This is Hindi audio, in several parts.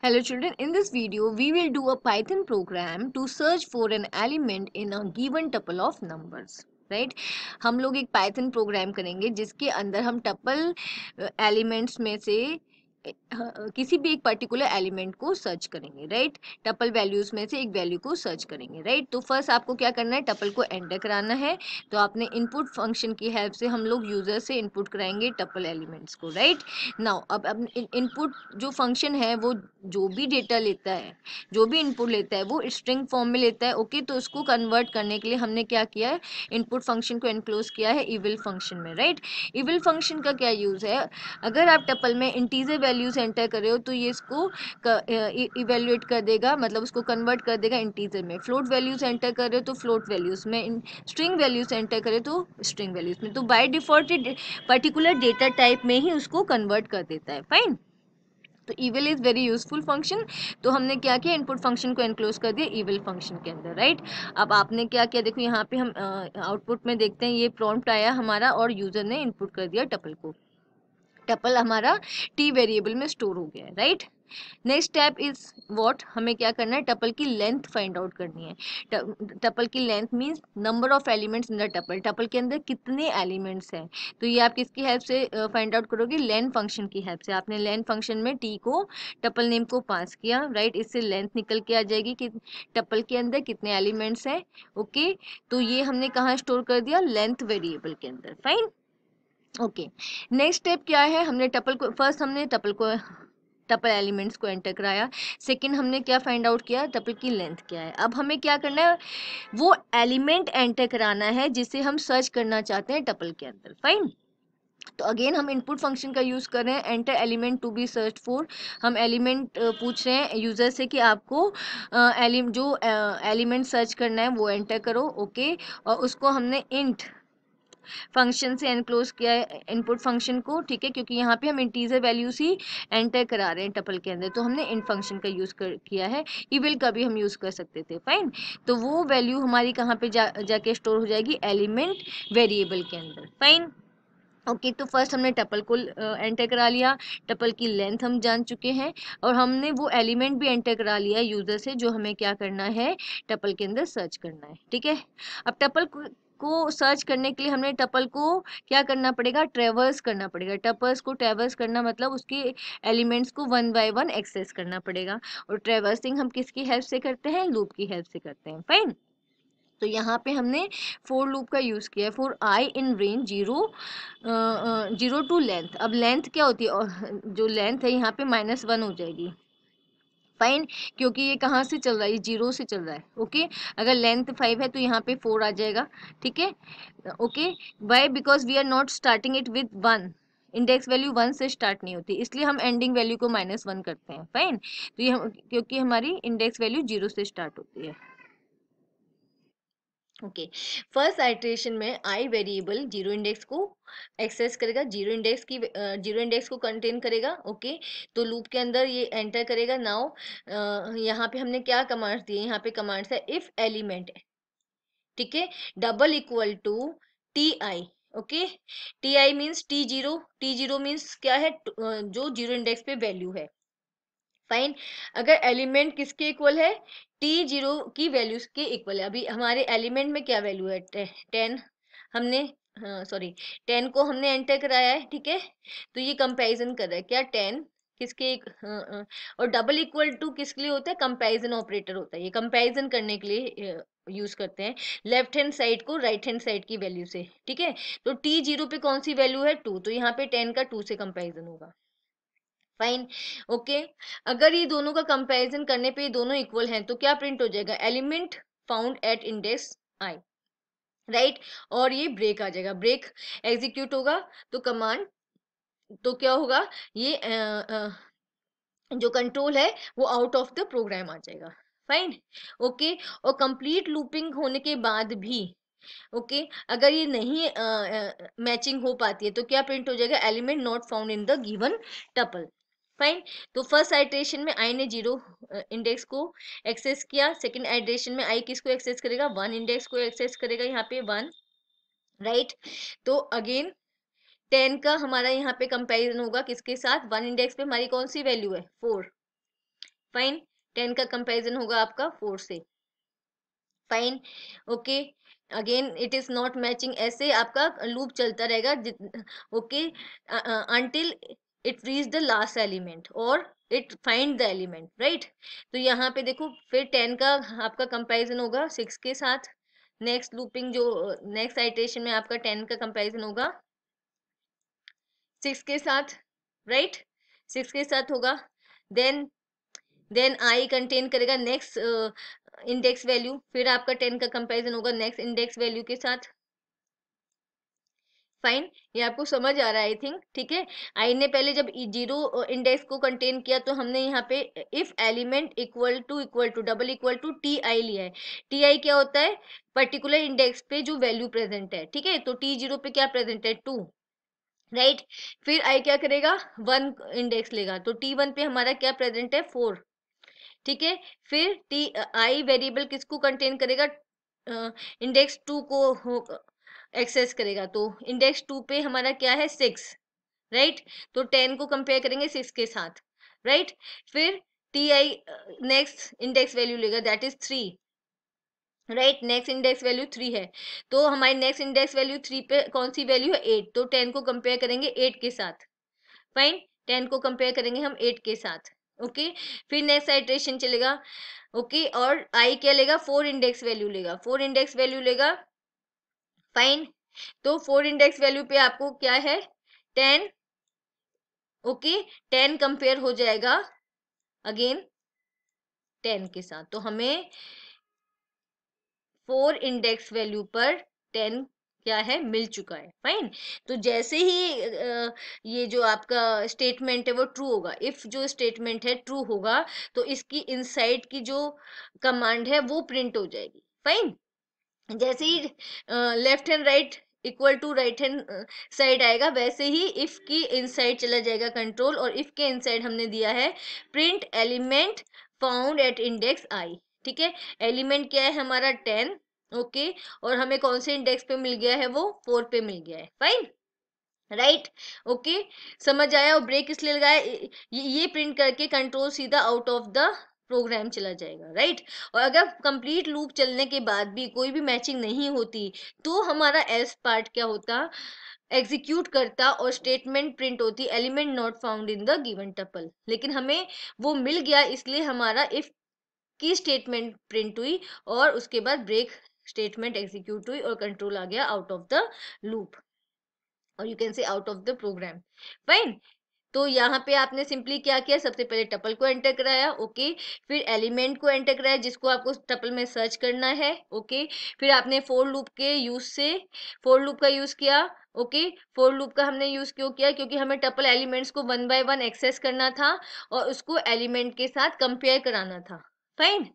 Hello children, in this video we will do a Python program to search for an element in a given tuple of numbers. Right right? हम लोग एक पाइथन प्रोग्राम करेंगे जिसके अंदर हम टपल एलिमेंट्स में से हाँ, किसी भी एक पर्टिकुलर एलिमेंट को सर्च करेंगे राइट टपल वैल्यूज में से एक वैल्यू को सर्च करेंगे राइट तो फर्स्ट आपको क्या करना है टपल को एंटर कराना है तो आपने इनपुट फंक्शन की हेल्प से हम लोग यूजर से इनपुट कराएंगे टपल एलिमेंट्स को राइट नाउ अब अब इनपुट जो फंक्शन है वो जो भी डेटा लेता है जो भी इनपुट लेता है वो स्ट्रिंग फॉर्म में लेता है ओके okay? तो उसको कन्वर्ट करने के लिए हमने क्या किया है इनपुट फंक्शन को एनक्लोज किया है इविल फंक्शन में राइट इविल फंक्शन का क्या यूज़ है अगर आप टपल में इंटीजर वैल्यूज एंटर कर रहे हो तो ये इसको इवेल्युएट e, कर देगा मतलब उसको कन्वर्ट कर देगा इंटीजर में फ्लोट वैल्यूज एंटर कर रहे हो तो फ्लोट वैल्यूज में स्ट्रिंग वैल्यूज एंटर करे तो स्ट्रिंग वैल्यूज तो में तो by default particular data type में ही उसको कन्वर्ट कर देता है फाइन तो eval is very useful function तो हमने क्या किया इनपुट फंक्शन को एनक्लोज कर दिया ईवेल फंक्शन के अंदर राइट अब आपने क्या किया देखो यहाँ पे हम आउटपुट में देखते हैं ये प्रॉम्प्ट आया हमारा और यूज़र ने इनपुट कर दिया टपल को टपल हमारा टी वेरिएबल में स्टोर हो गया है right next step is what हमें क्या करना है टपल की लेंथ फाइंड आउट करनी है टपल की length means number of elements in the tuple tuple के अंदर कितने एलिमेंट्स हैं तो ये आप किसकी हेल्प से फाइंड आउट करोगे लेंथ फंक्शन की हेल्प से आपने लेंथ फंक्शन में टी को टपल नेम को पास किया राइट इससे लेंथ निकल के आ जाएगी कि टपल के अंदर कितने एलिमेंट्स हैं ओके तो ये हमने कहाँ स्टोर कर दिया लेंथ वेरिएबल के अंदर फाइन ओके नेक्स्ट स्टेप क्या है हमने टपल को फर्स्ट हमने टपल को टपल एलिमेंट्स को एंटर कराया सेकंड हमने क्या फाइंड आउट किया टपल की लेंथ क्या है अब हमें क्या करना है वो एलिमेंट एंटर कराना है जिसे हम सर्च करना चाहते हैं टपल के अंदर फाइन तो अगेन हम इनपुट फंक्शन का यूज़ कर रहे हैं enter element to be search for हम एलिमेंट पूछ रहे हैं यूज़र से कि आपको एलिम जो एलिमेंट सर्च करना है वो एंटर करो ओके और उसको हमने इंट फंक्शन से एनक्लोज किया है इनपुट फंक्शन को ठीक है क्योंकि यहाँ पे हम इंटीजर वैल्यूज ही एंटर करा रहे हैं टपल के अंदर तो हमने इन फंक्शन का यूज़ कर किया है ईविल का भी हम यूज़ कर सकते थे फाइन तो वो वैल्यू हमारी कहाँ पे जा जाके स्टोर हो जाएगी एलिमेंट वेरिएबल के अंदर फाइन ओके okay, तो फर्स्ट हमने टपल को एंटर करा लिया टपल की लेंथ हम जान चुके हैं और हमने वो एलिमेंट भी एंटर करा लिया यूज़र से जो हमें क्या करना है टपल के अंदर सर्च करना है ठीक है अब टपल को सर्च करने के लिए हमने टपल को क्या करना पड़ेगा ट्रेवर्स करना पड़ेगा टपल्स को ट्रेवर्स करना मतलब उसके एलिमेंट्स को वन बाय वन एक्सेस करना पड़ेगा और ट्रेवर्सिंग हम किसकी हेल्प से करते हैं लूप की हेल्प से करते हैं फाइन तो यहाँ पे हमने फोर लूप का यूज़ किया है for I in range zero zero to length अब लेंथ क्या होती है जो लेंथ है यहाँ पे माइनस वन हो जाएगी फाइन क्योंकि ये कहाँ से चल रहा है ये जीरो से चल रहा है ओके अगर लेंथ फाइव है तो यहाँ पे फोर आ जाएगा ठीक है okay why because we are not starting it with one index value one से स्टार्ट नहीं होती इसलिए हम एंडिंग वैल्यू को माइनस वन करते हैं फाइन तो ये हम क्योंकि हमारी इंडेक्स वैल्यू जीरो से स्टार्ट होती है ओके फर्स्ट आइट्रेशन में आई वेरिएबल जीरो इंडेक्स को एक्सेस करेगा जीरो इंडेक्स की जीरो इंडेक्स को कंटेन करेगा ओके okay? तो लूप के अंदर ये एंटर करेगा नाउ यहाँ पे हमने क्या कमांड्स दिए यहाँ पे कमांड्स है इफ एलिमेंट ठीक है double equal to T I okay T I means T zero T zero means क्या है जो जीरो इंडेक्स पे वैल्यू है फाइन अगर एलिमेंट किसके इक्वल है टी जीरो की वैल्यूज के इक्वल है अभी हमारे एलिमेंट में क्या वैल्यू है टेन हमने हाँ सॉरी टेन को हमने एंटर कराया है ठीक है तो ये कंपैरिजन कर रहा है क्या टेन किसके एक हाँ, हाँ। और डबल इक्वल टू किसके लिए होता है कंपैरिजन ऑपरेटर होता है ये कंपैरिजन करने के लिए यूज करते हैं लेफ्ट हैंड साइड को राइट हैंड साइड की वैल्यू से ठीक है तो टी जीरो पे कौन सी वैल्यू है टू तो यहाँ पे टेन का टू से कंपैरिजन होगा फाइन ओके अगर ये दोनों का कंपैरिजन करने पे ये दोनों इक्वल हैं तो क्या प्रिंट हो जाएगा element found at index I right और ये ब्रेक आ जाएगा ब्रेक एग्जीक्यूट होगा तो कमांड तो क्या होगा ये आ, आ, जो कंट्रोल है वो आउट ऑफ द प्रोग्राम आ जाएगा फाइन ओके और कंप्लीट लूपिंग होने के बाद भी ओके okay, अगर ये नहीं मैचिंग हो पाती है तो क्या प्रिंट हो जाएगा element not found in the given tuple fine तो फर्स्ट आइट्रेशन में आई ने जीरो इंडेक्स uh, को एक्सेस किया सेकेंड आइट्रेशन में आई किसको एक्सेस करेगा वन इंडेक्स को एक्सेस करेगा यहाँ पे वन राइट तो अगेन टेन का हमारा यहाँ पे कंपैरिजन होगा किसके साथ वन इंडेक्स पे हमारी कौन सी वैल्यू है फोर फाइन टेन का कंपैरिजन होगा आपका फोर से fine okay again it is not matching ऐसे आपका लूप चलता रहेगा okay until uh, uh, it reach the last element और it find the element right तो यहाँ पे देखो फिर टेन का आपका कंपेरिजन होगा सिक्स के साथ नेक्स्ट लूपिंग जो नेक्स्ट आइटेशन में आपका टेन का कंपेरिजन होगा सिक्स के साथ राइट right? सिक्स के साथ होगा देन देन आई कंटेन करेगा नेक्स्ट इंडेक्स वैल्यू फिर आपका टेन का कंपेरिजन होगा नेक्स्ट इंडेक्स वैल्यू के साथ फाइन ये आपको समझ आ रहा है आई थिंक ठीक है आई ने पहले जब जीरो e इंडेक्स को कंटेन किया तो हमने यहाँ पे if element equal to equal to double equal to T I लिया है टी आई क्या होता है पर्टिकुलर इंडेक्स पे जो वैल्यू प्रेजेंट है ठीक है तो टी जीरो पे क्या प्रेजेंट है टू राइट फिर आई क्या करेगा वन इंडेक्स लेगा तो टी वन पे हमारा क्या प्रेजेंट है फोर ठीक है फिर टी आई वेरिएबल किसको कंटेन करेगा इंडेक्स टू को एक्सेस करेगा तो इंडेक्स टू पे हमारा क्या है सिक्स राइट तो टेन को कंपेयर करेंगे सिक्स के साथ राइट फिर T I next index value लेगा that is three right next index value three है तो हमारी नेक्स्ट इंडेक्स वैल्यू थ्री पे कौन सी वैल्यू है एट तो टेन को कंपेयर करेंगे एट के साथ फाइन टेन को कंपेयर करेंगे हम एट के साथ ओके okay? फिर नेक्स्ट आइट्रेशन चलेगा ओके okay? और आई क्या लेगा फोर इंडेक्स वैल्यू लेगा फोर इंडेक्स वैल्यू लेगा फाइन तो फोर इंडेक्स वैल्यू पे आपको क्या है टेन ओके टेन कंपेयर हो जाएगा अगेन टेन के साथ तो हमें फोर इंडेक्स वैल्यू पर टेन क्या है मिल चुका है फाइन तो जैसे ही ये जो आपका स्टेटमेंट है वो ट्रू होगा इफ जो स्टेटमेंट है ट्रू होगा तो इसकी इनसाइड की जो कमांड है वो प्रिंट हो जाएगी फाइन जैसे ही left hand right equal to right hand side आएगा वैसे ही इफ़ की इनसाइड चला जाएगा कंट्रोल और इफ़ के इनसाइड हमने दिया है print element found at index I ठीक है एलिमेंट क्या है हमारा टेन ओके okay? और हमें कौन से इंडेक्स पे मिल गया है वो फोर पे मिल गया है फाइन राइट ओके समझ आया और ब्रेक इसलिए लगाया ये प्रिंट करके कंट्रोल सीधा आउट ऑफ द प्रोग्राम चला जाएगा राइट और अगर कंप्लीट लूप चलने के बाद भी कोई भी मैचिंग नहीं होती तो हमारा एल्स पार्ट क्या होता एग्जीक्यूट करता और स्टेटमेंट प्रिंट होती element not found in the given tuple लेकिन हमें वो मिल गया इसलिए हमारा इफ की स्टेटमेंट प्रिंट हुई और उसके बाद ब्रेक स्टेटमेंट एग्जीक्यूट हुई और कंट्रोल आ गया आउट ऑफ द लूप और you can say out of the program fine तो यहाँ पे आपने सिंपली क्या किया सबसे पहले टपल को एंटर कराया ओके फिर एलिमेंट को एंटर कराया जिसको आपको टपल में सर्च करना है ओके फिर आपने फोर लूप के यूज से फोर लूप का यूज किया ओके फोर लूप का हमने यूज़ क्यों किया क्योंकि हमें टपल एलिमेंट्स को वन बाय वन एक्सेस करना था और उसको एलिमेंट के साथ कंपेयर कराना था फाइन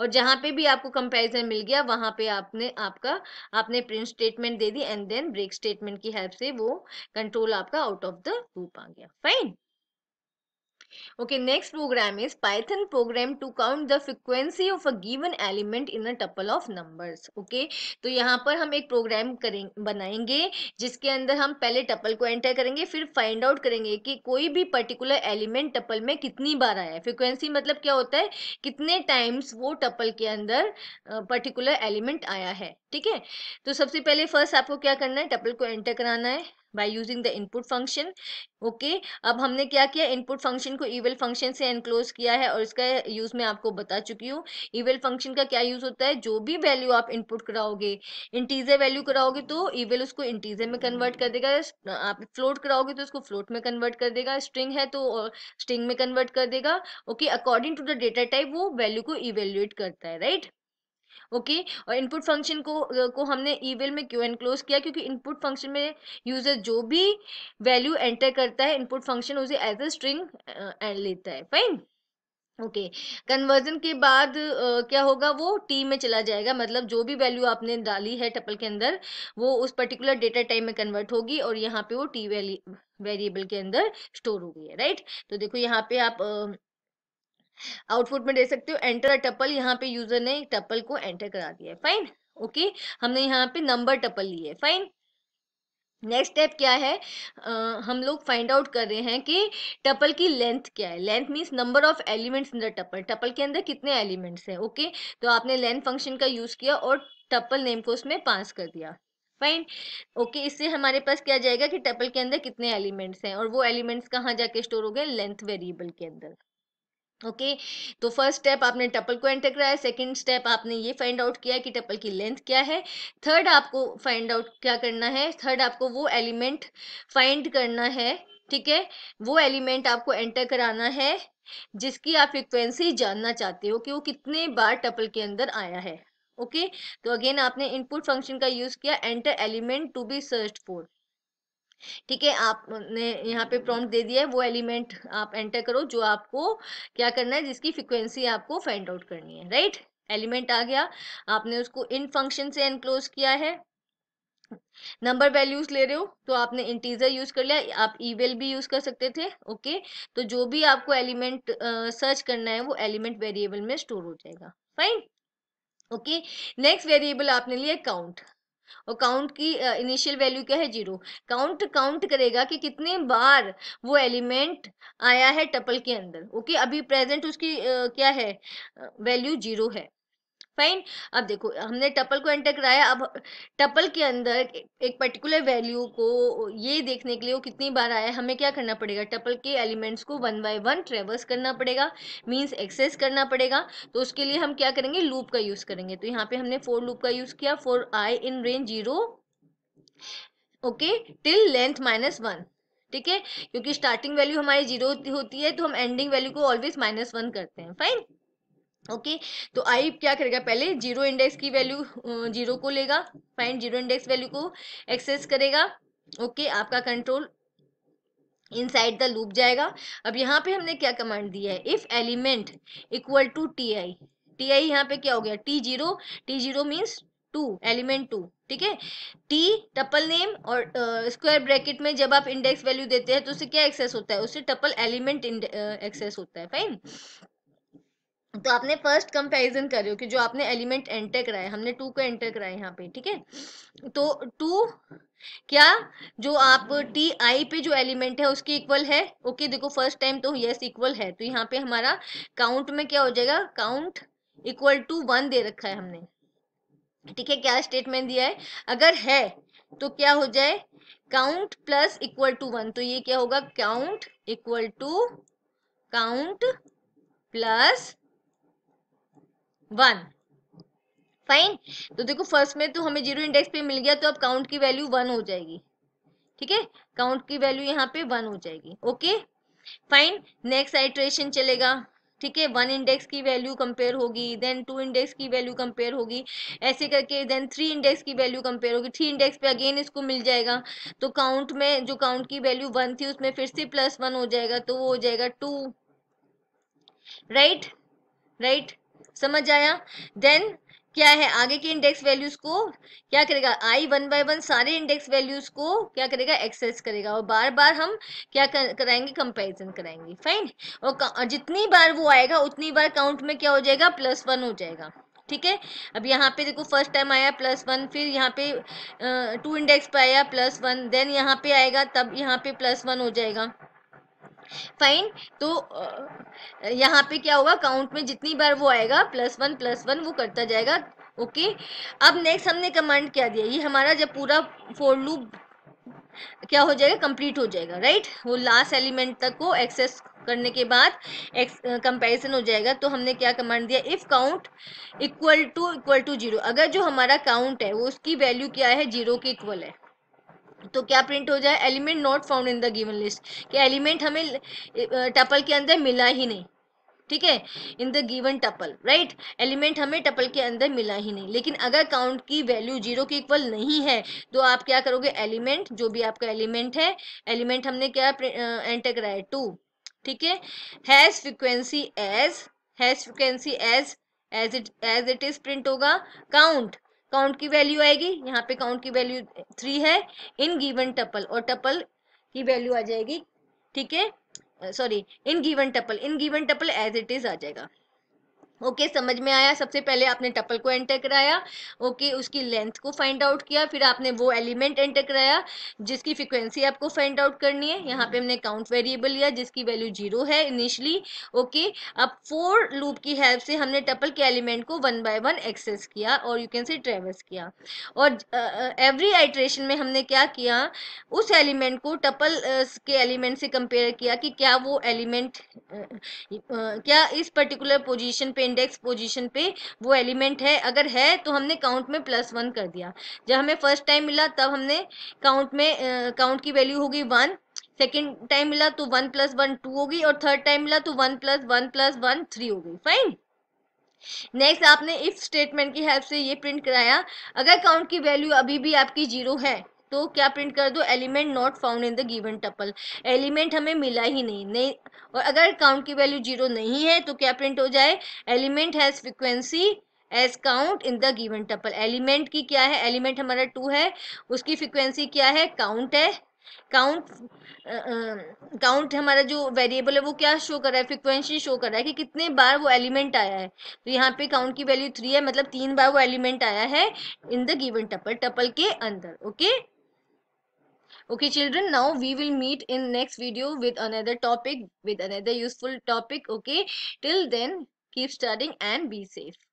और जहाँ पे भी आपको कंपैरिजन मिल गया वहाँ पे आपने आपका आपने प्रिंट स्टेटमेंट दे दी एंड देन ब्रेक स्टेटमेंट की हेल्प से वो कंट्रोल आपका आउट ऑफ द लूप आ गया fine okay next program is Python program to count the frequency of a given element in a tuple of numbers okay तो यहाँ पर हम एक प्रोग्राम करें बनाएंगे जिसके अंदर हम पहले टपल को एंटर करेंगे फिर फाइंड आउट करेंगे कि कोई भी पर्टिकुलर एलिमेंट टपल में कितनी बार आया है फ्रिक्वेंसी मतलब क्या होता है कितने टाइम्स वो टपल के अंदर पर्टिकुलर एलिमेंट आया है ठीक है तो सबसे पहले फर्स्ट आपको क्या करना है टपल को एंटर कराना है by using the input function okay अब हमने क्या किया इनपुट फंक्शन को ईवेल फंक्शन से एनक्लोज किया है और इसका यूज़ मैं आपको बता चुकी हूँ ईवेल फंक्शन का क्या यूज़ होता है जो भी वैल्यू आप इनपुट कराओगे इंटीजर वैल्यू कराओगे तो ईवेल उसको इंटीजर में कन्वर्ट कर देगा आप फ्लोट कराओगे तो उसको फ्लोट में कन्वर्ट कर देगा स्ट्रिंग है तो स्ट्रिंग में कन्वर्ट कर देगा okay according to the data type वो वैल्यू को इवेल्युएट करता है राइट right? ओके और इनपुट फंक्शन को को हमने ईवेल में क्यों एनक्लोज किया क्योंकि इनपुट फंक्शन में यूजर जो भी वैल्यू एंटर करता है इनपुट फंक्शन उसे एज अ स्ट्रिंग लेता है फाइन ओके okay. कन्वर्जन के बाद आ, क्या होगा वो टी में चला जाएगा मतलब जो भी वैल्यू आपने डाली है टपल के अंदर वो उस पर्टिकुलर डेटा टाइम में कन्वर्ट होगी और यहाँ पे वो टी वैली वेरिएबल के अंदर स्टोर हो गई है राइट तो देखो यहाँ पे आप आ, आउटपुट में दे सकते हो एंटर टपल यहाँ पे यूजर ने टपल को एंटर करा दिया है फाइन ओके हमने यहाँ पे नंबर टपल लिए फाइन नेक्स्ट स्टेप क्या है आ, हम लोग फाइंड आउट कर रहे हैं कि टपल की लेंथ क्या है length means number of elements in the tuple tuple के अंदर कितने एलिमेंट्स हैं ओके तो आपने लेंथ फंक्शन का यूज किया और टपल नेम को उसमें पास कर दिया फाइन ओके okay, इससे हमारे पास क्या जाएगा कि टपल के अंदर कितने एलिमेंट्स हैं और वो एलिमेंट्स कहाँ जाके स्टोर हो गए लेंथ वेरिएबल के अंदर ओके okay, तो फर्स्ट स्टेप आपने टपल को एंटर कराया सेकंड स्टेप आपने ये फाइंड आउट किया कि टपल की लेंथ क्या है थर्ड आपको फाइंड आउट क्या करना है थर्ड आपको वो एलिमेंट फाइंड करना है ठीक है वो एलिमेंट आपको एंटर कराना है जिसकी आप फ्रिक्वेंसी जानना चाहते हो कि वो कितने बार टपल के अंदर आया है ओके okay? तो अगेन आपने इनपुट फंक्शन का यूज किया enter element to be search for ठीक है आपने यहाँ पे प्रॉम्प्ट दे दिया है वो एलिमेंट आप एंटर करो जो आपको क्या करना है जिसकी फ्रिक्वेंसी आपको फाइंड आउट करनी है राइट एलिमेंट आ गया आपने उसको इन फंक्शन से एनक्लोज किया है नंबर वैल्यूज ले रहे हो तो आपने इंटीजर यूज कर लिया आप ईवेल भी यूज कर सकते थे ओके तो जो भी आपको एलिमेंट सर्च करना है वो एलिमेंट वेरिएबल में स्टोर हो जाएगा फाइन ओके नेक्स्ट वेरिएबल आपने लिया काउंट और काउंट की इनिशियल वैल्यू क्या है जीरो काउंट काउंट करेगा कि कितने बार वो एलिमेंट आया है टपल के अंदर ओके okay? अभी प्रेजेंट उसकी uh, क्या है वैल्यू जीरो है फाइन अब देखो हमने टपल को एंटर कराया अब टपल के अंदर एक पर्टिकुलर वैल्यू को ये देखने के लिए वो कितनी बार आया हमें क्या करना पड़ेगा टपल के एलिमेंट्स को वन बाय वन ट्रेवर्स करना पड़ेगा मीन्स एक्सेस करना पड़ेगा तो उसके लिए हम क्या करेंगे लूप का यूज़ करेंगे तो यहाँ पे हमने फोर लूप का यूज़ किया for I in range zero okay till length minus one ठीक है क्योंकि स्टार्टिंग वैल्यू हमारी जीरो होती है तो हम एंडिंग वैल्यू को ऑलवेज माइनस वन करते हैं फाइन ओके okay, तो आई क्या करेगा पहले जीरो इंडेक्स की वैल्यू जीरो को लेगा फाइंड जीरो इंडेक्स वैल्यू को एक्सेस करेगा ओके okay, आपका कंट्रोल इनसाइड द लूप जाएगा अब यहाँ पे हमने क्या कमांड दिया है if element equal to T I T I यहाँ पे क्या हो गया T zero T zero means to element to ठीक है टी टपल नेम और स्क्वायर uh, ब्रैकेट में जब आप इंडेक्स वैल्यू देते हैं तो उसे क्या एक्सेस होता है उसे टपल एलिमेंट एक्सेस होता है फाइन तो आपने फर्स्ट कंपैरिजन करो कि जो आपने एलिमेंट एंटर कराए हमने टू को एंटर कराया यहाँ पे ठीक है तो टू क्या जो आप टी आई पे जो एलिमेंट है उसके इक्वल है ओके देखो फर्स्ट टाइम तो यस इक्वल है तो यहाँ पे हमारा काउंट में क्या हो जाएगा काउंट इक्वल टू वन दे रखा है हमने ठीक है क्या स्टेटमेंट दिया है अगर है तो क्या हो जाए count plus equal to one तो ये क्या होगा count equal to count plus one fine तो देखो फर्स्ट में तो हमें जीरो इंडेक्स पे मिल गया तो अब काउंट की वैल्यू वन हो जाएगी ठीक है काउंट की वैल्यू यहाँ पे वन हो जाएगी ओके फाइन नेक्स्ट आइट्रेशन चलेगा ठीक है वन इंडेक्स की वैल्यू कंपेयर होगी देन टू इंडेक्स की वैल्यू कंपेयर होगी ऐसे करके देन थ्री इंडेक्स की वैल्यू कंपेयर होगी थ्री इंडेक्स पे अगेन इसको मिल जाएगा तो काउंट में जो काउंट की वैल्यू वन थी उसमें फिर से प्लस वन हो जाएगा तो वो हो जाएगा टू राइट राइट समझ आया देन क्या है आगे के इंडेक्स वैल्यूज को क्या करेगा आई वन बाय वन सारे इंडेक्स वैल्यूज को क्या करेगा एक्सेस करेगा और बार बार हम क्या कर, कराएंगे कंपैरिजन कराएंगे फाइन और जितनी बार वो आएगा उतनी बार काउंट में क्या हो जाएगा प्लस वन हो जाएगा ठीक है अब यहाँ पे देखो फर्स्ट टाइम आया प्लस वन फिर यहाँ पे टू इंडेक्स पे आया प्लस वन देन यहाँ पे आएगा तब यहाँ पे प्लस वन हो जाएगा फाइन तो यहाँ पे क्या होगा काउंट में जितनी बार वो आएगा प्लस वन प्लस वन वो करता जाएगा ओके अब नेक्स्ट हमने कमांड क्या दिया ये हमारा जब पूरा फोर लूप क्या हो जाएगा कंप्लीट हो जाएगा राइट वो लास्ट एलिमेंट तक को एक्सेस करने के बाद कंपेरिजन हो जाएगा तो हमने क्या कमांड दिया if count equal to equal to zero अगर जो हमारा काउंट है वो उसकी वैल्यू क्या है जीरो के इक्वल है तो क्या प्रिंट हो जाए element not found in the given list कि एलिमेंट हमें टपल के अंदर मिला ही नहीं ठीक है in the given tuple right element हमें टपल के अंदर मिला ही नहीं लेकिन अगर काउंट की वैल्यू जीरो के इक्वल नहीं है तो आप क्या करोगे एलिमेंट जो भी आपका एलिमेंट है एलिमेंट हमने क्या एंटर कराया टू ठीक है has frequency as has frequency as as it as it is print होगा काउंट काउंट की वैल्यू आएगी यहाँ पे काउंट की वैल्यू थ्री है इन गिवन टपल और टपल की वैल्यू आ जाएगी ठीक है sorry in given tuple in given tuple as it is आ जाएगा ओके okay, समझ में आया सबसे पहले आपने टपल को एंटर कराया ओके okay, उसकी लेंथ को फाइंड आउट किया फिर आपने वो एलिमेंट एंटर कराया जिसकी फ्रिक्वेंसी आपको फाइंड आउट करनी है यहाँ पे हमने काउंट वेरिएबल लिया जिसकी वैल्यू जीरो है इनिशियली ओके okay, अब फोर लूप की हेल्प से हमने टपल के एलिमेंट को वन बाय वन एक्सेस किया और यू कैन से ट्रेवल्स किया और एवरी uh, आइट्रेशन में हमने क्या किया उस एलिमेंट को टपल uh, के एलिमेंट से कंपेयर किया कि क्या वो एलिमेंट uh, क्या इस पर्टिकुलर पोजिशन पे इंडेक्स पोजीशन पे वो एलिमेंट है अगर है तो हमने काउंट में प्लस वन कर दिया जब हमें फर्स्ट टाइम मिला तब हमने काउंट में काउंट uh, की वैल्यू होगी वन सेकेंड टाइम मिला तो वन प्लस वन टू होगी और थर्ड टाइम मिला तो one plus one plus one three होगी फाइन नेक्स्ट आपने इफ स्टेटमेंट की हेल्प से ये प्रिंट कराया अगर काउंट की वैल्यू अभी भी आपकी जीरो है तो क्या प्रिंट कर दो element not found in the given tuple element हमें मिला ही नहीं नहीं और अगर काउंट की वैल्यू जीरो नहीं है तो क्या प्रिंट हो जाए element has frequency as count in the given tuple element की क्या है एलिमेंट हमारा टू है उसकी फ्रिक्वेंसी क्या है काउंट है काउंट काउंट हमारा जो वेरिएबल है वो क्या शो कर रहा है फ्रिक्वेंसी शो कर रहा है कि कितने बार वो एलिमेंट आया है तो यहाँ पे काउंट की वैल्यू थ्री है मतलब तीन बार वो एलिमेंट आया है in the given tuple tuple के अंदर okay okay? okay children now we will meet in next video with another topic with another useful topic okay till then keep studying and be safe